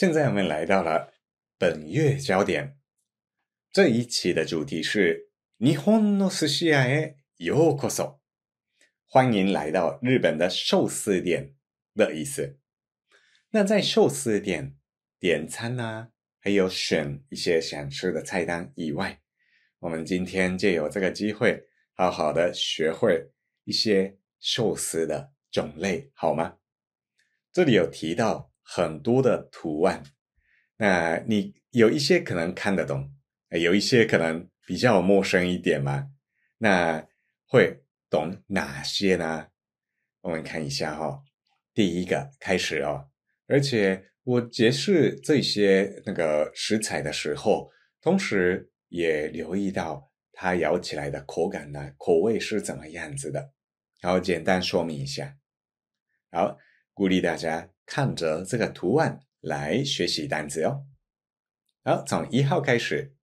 现在我们来到了本月焦点，这一期的主题是“日本の寿司屋へようこそ”，欢迎来到日本的寿司店的意思。那在寿司店点餐啦，还有选一些想吃的菜单以外，我们今天就有这个机会，好好的学会一些寿司的种类，好吗？这里有提到。很多的图案，那你有一些可能看得懂，有一些可能比较陌生一点嘛？那会懂哪些呢？我们看一下哈。第一个开始哦，而且我解释这些那个食材的时候，同时也留意到它咬起来的口感呢，口味是怎么样子的。然后简单说明一下，好，鼓励大家。看着这个图案来学习单词哟。好，从一号开始。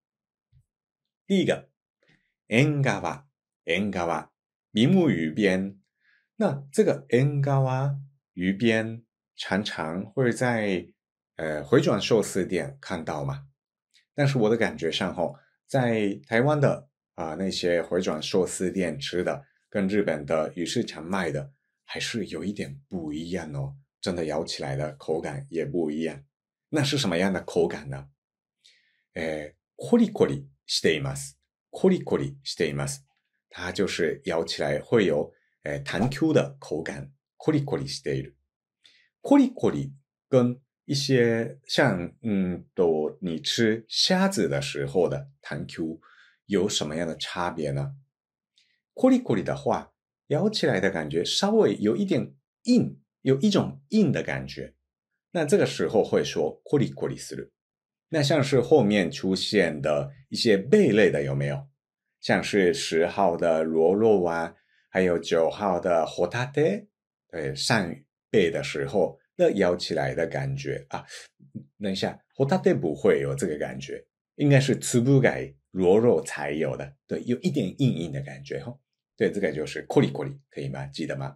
第一个，enga wa，enga wa，名目鱼边。那这个 enga wa 鱼边常常会在呃回转寿司店看到嘛。但是我的感觉上吼，在台湾的啊那些回转寿司店吃的，跟日本的鱼市场卖的还是有一点不一样哦。真的咬起来的口感也不一样，那是什么样的口感呢？诶，コリコリしています。コリコリしています。它就是咬起来会有诶弹 Q 的口感，コリコリしている。コリコリ跟一些像嗯，都你吃虾子的时候的弹 Q 有什么样的差别呢？コリコリ的话，咬起来的感觉稍微有一点硬。有一种硬的感觉，那这个时候会说“库里库里斯路”。那像是后面出现的一些贝类的有没有？像是十号的罗肉啊，还有九号的火塔蒂，对，扇贝的时候，那摇起来的感觉啊，等一下，火塔蒂不会有这个感觉，应该是吃布改螺肉才有的，对，有一点硬硬的感觉哈，对，这个就是库里库里，可以吗？记得吗？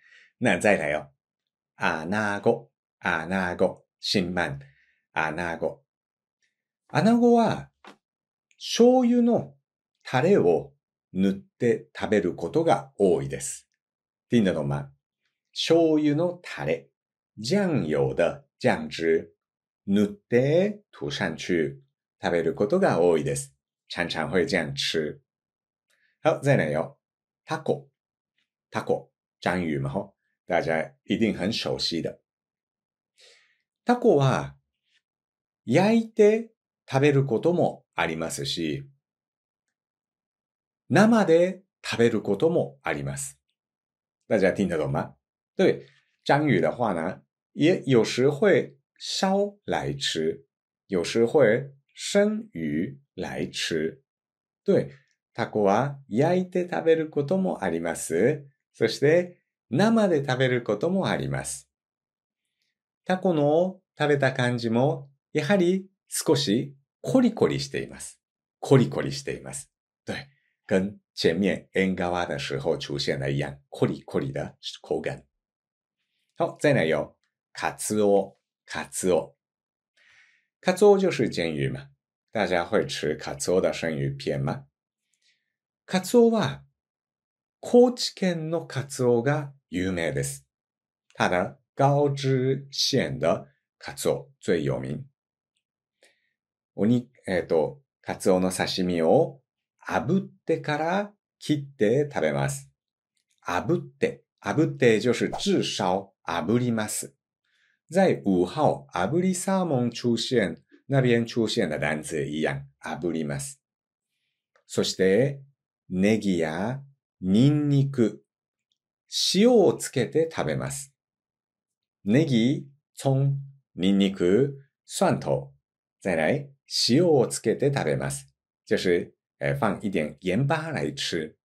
那再来哦。アナゴ、アナゴ、新漫、アナゴ。アナゴは、醤油のタレを塗って食べることが多いです。听得懂ま、醤油のタレ、醤油的醤汁、塗って涂上去、食べることが多いです。常常会这样吃。好，再来哟、哦。タコ、タコ、章鱼嘛吼。大家一定很熟悉的。タコは焼いて食べることもありますし、生で食べることもあります。大家听得懂吗？对，章鱼的话呢，也有时会烧来吃，有时会生鱼来吃。对、タコは焼いて食べることもあります。そして生で食べることもあります。タコの食べた感じも、やはり少しコリコリしています。コリコリしています。对。跟前面縁側的时候出现的一样。コリコリ的口感。好，再来よ。カツオ、カツオ。カツオ就是煎鱼嘛。大家会吃カツオ的生鱼片吗？カツオは、高知県のカツオが有名です。ただ、高知県的カツオ最有名。おに、えっ、ー、と、カツオの刺身を炙ってから切って食べます。炙って、炙って就是至少炙ります。在五号炙りサーモン出现、那边出现的男词一样、炙ります。そして、ネギやニンニク塩をつけて食べます。ネギ、ソン、ニンニク、蒜頭。再来、塩をつけて食べます。就是、放一点盐巴来吃。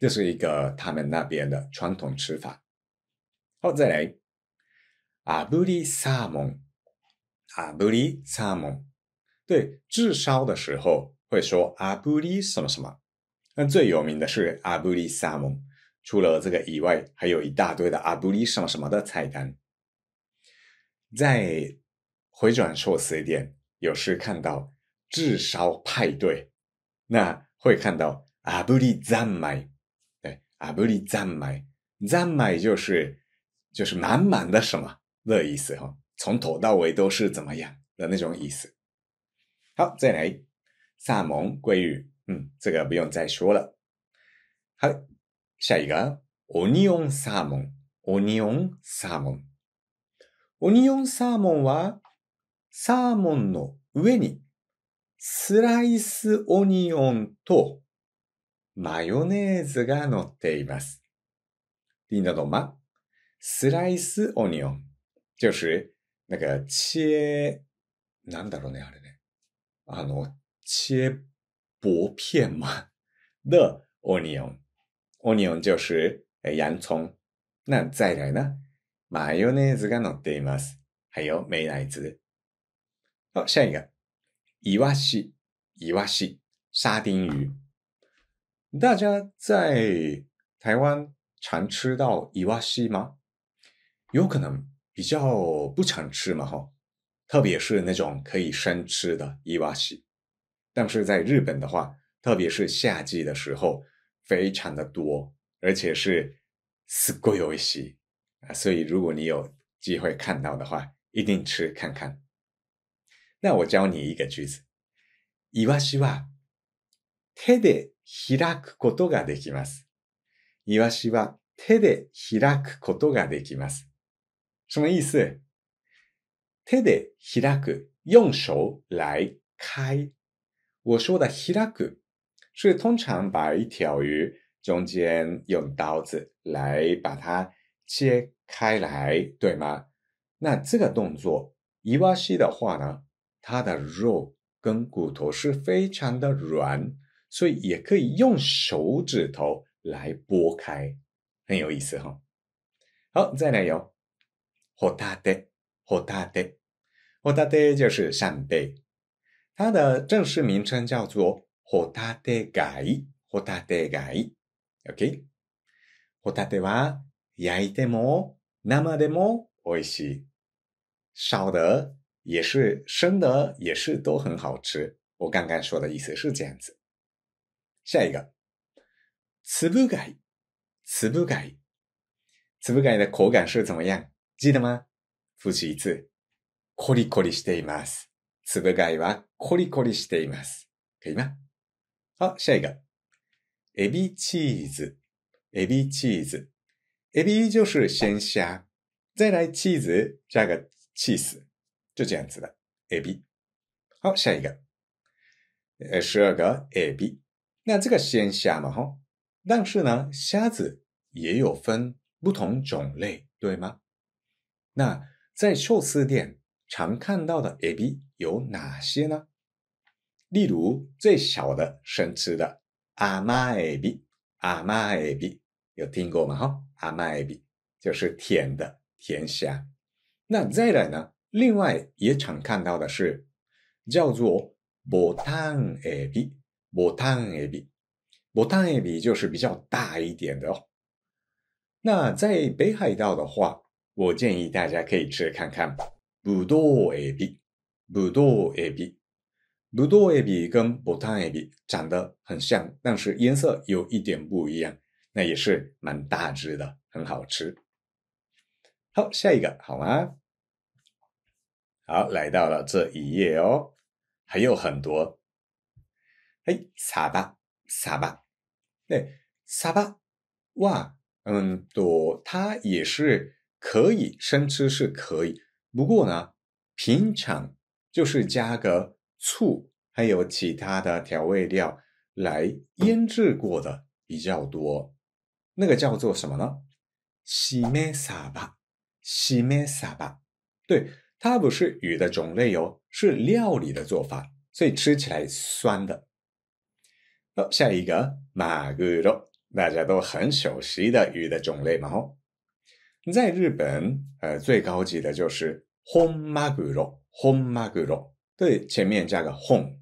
这是一个他们那边的传统吃法。好，再来，阿布里萨蒙，阿布里萨蒙，对，炙烧的时候会说阿布里什么什么。那最有名的是阿布里萨蒙，除了这个以外，还有一大堆的阿布力什么什么的菜单。再回转寿司店，有时看到炙烧派对，那会看到阿布力赞买，对，阿布力赞买，赞买就是就是满满的什么的意思哈，从头到尾都是怎么样的那种意思。好，再来，萨蒙鲑鱼，嗯，这个不用再说了。好。オオニンサーモン。オニオンサーモン。オニオンサーモンはサーモンの上にスライスオニオンとマヨネーズが乗っています。听得懂マ、スライスオニオン就是か、チ切なんだろうねあれね。あの切薄片マ、的オニオン。洋葱、就是洋葱，那再来呢？蛋黄酱、蛋黄酱，还有美乃滋。好，下一个，伊娃西，伊娃西，沙丁鱼。大家在台湾常吃到伊娃西吗？有可能比较不常吃嘛，哈。特别是那种可以生吃的伊娃西。但是在日本的话，特别是夏季的时候。非常的多，而且是すごい美味しい啊！所以如果你有机会看到的话，一定吃看看。那我教你一个句子：イワシは手で開くことができます。イワシは手で開くことができます。什么意思？手で開く，用手来开。我说的開く是通常把一条鱼中间用刀子来把它切开来，对吗？那这个动作伊娃西的话呢，它的肉跟骨头是非常的软，所以也可以用手指头来拨开，很有意思哈。好，再来有火大的火大的火大的就是扇贝，它的正式名称叫做。ホタテ貝、ホタテ貝。OK? ホタテは焼いても生でも美味しい。烧的也是生的也是都很好吃。我刚刚说的意思是这样子。下一个，粒ぶ貝、粒ぶ貝。粒ぶ貝的口感是怎么样？记得吗？复习一次。コリコリしています。粒ぶ貝はコリコリしています。可以吗？好，下一个，エビチーズ、エビチーズ、エビ就是鲜虾，ンしゃ、再来チーズ，加个チーズ，就这样子的エビ。好，下一个，十二个エビ。那这个鲜虾嘛哈，但是呢，虾子也有分不同种类，对吗？那在寿司店常看到的エビ有哪些呢？例如最小的生吃的阿玛艾比，阿玛艾比有听过吗？哈，阿玛艾比就是甜的甜虾。那再来呢？另外也常看到的是叫做波糖艾比，波糖艾比，波糖艾比就是比较大一点的。哦。那在北海道的话，我建议大家可以吃看看葡萄海比。葡萄海笔。多艾比跟波艾比长得很像，但是颜色有一点不一样。那也是蛮大只的，很好吃。好，下一个好吗？好，来到了这一页哦，还有很多。哎，沙巴，沙巴，对，沙巴哇，嗯，朵，它也是可以生吃是可以，不过呢，平常就是加个。醋还有其他的调味料来腌制过的比较多，那个叫做什么呢？西梅沙巴，西梅沙巴，对，它不是鱼的种类哦，是料理的做法，所以吃起来酸的。好，下一个马格肉，大家都很熟悉的鱼的种类嘛哦。在日本，呃，最高级的就是红马古肉，红马古肉。对，前面加个 “hom”。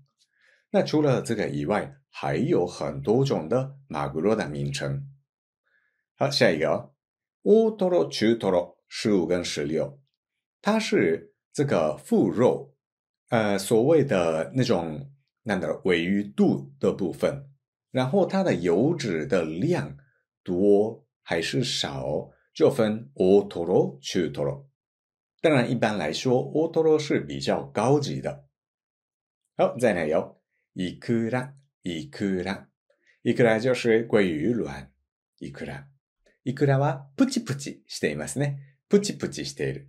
那除了这个以外，还有很多种的马古罗的名称。好，下一个“哦，ト托チュ托ロ”，十五跟十六，它是这个副肉，呃，所谓的那种那的位于肚的部分，然后它的油脂的量多还是少，就分“オ托ロ”“チ托ト当然，一般来说，“オ托ロ”是比较高级的。好，再来有いくらいくらいくら就是关于卵，いくらいくら哇プチプチしていますね。プチプチしている。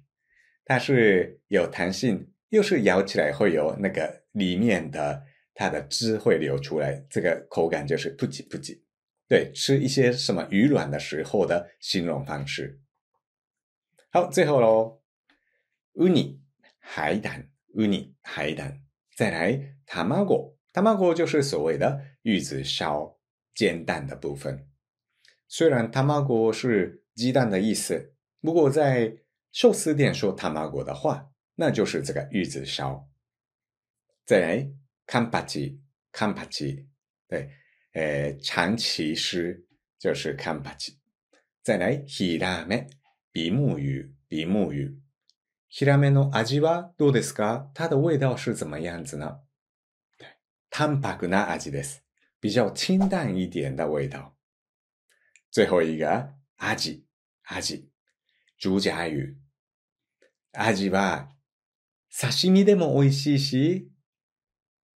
它是有弹性，又是咬起来会有那个里面的它的汁会流出来，这个口感就是プチプチ。对，吃一些什么鱼卵的时候的形容方式。好，最后喽，ウニ海胆ウニ海胆。再来，たまご，たまご就是所谓的玉子烧煎蛋的部分。虽然たまご是鸡蛋的意思，不过在寿司店说たまご的话，那就是这个玉子烧。再来，カムパチ，カムパ对，呃，长崎师就是カムパ再来，ヒラメ，比目鱼，比目鱼。ヒラメの味はどうですかただ、味道是怎么样子呢淡白な味です。比较清淡一点的味道。最后一个、味、味。竹甲鱼。味は、刺身でも美味しいし、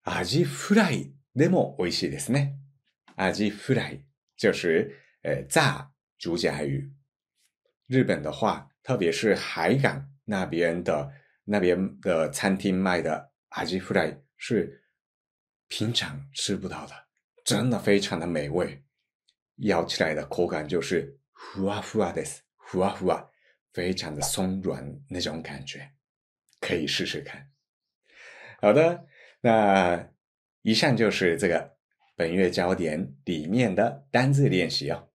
アジフライでも美味しいですね。アジフライ就是、えー、炸主甲鱼。日本的话，特别是海港那边的那边的餐厅卖的阿吉弗莱是平常吃不到的，真的非常的美味，咬起来的口感就是呼啊呼啊的，呼啊呼啊，非常的松软那种感觉，可以试试看。好的，那以上就是这个本月焦点里面的单字练习哦。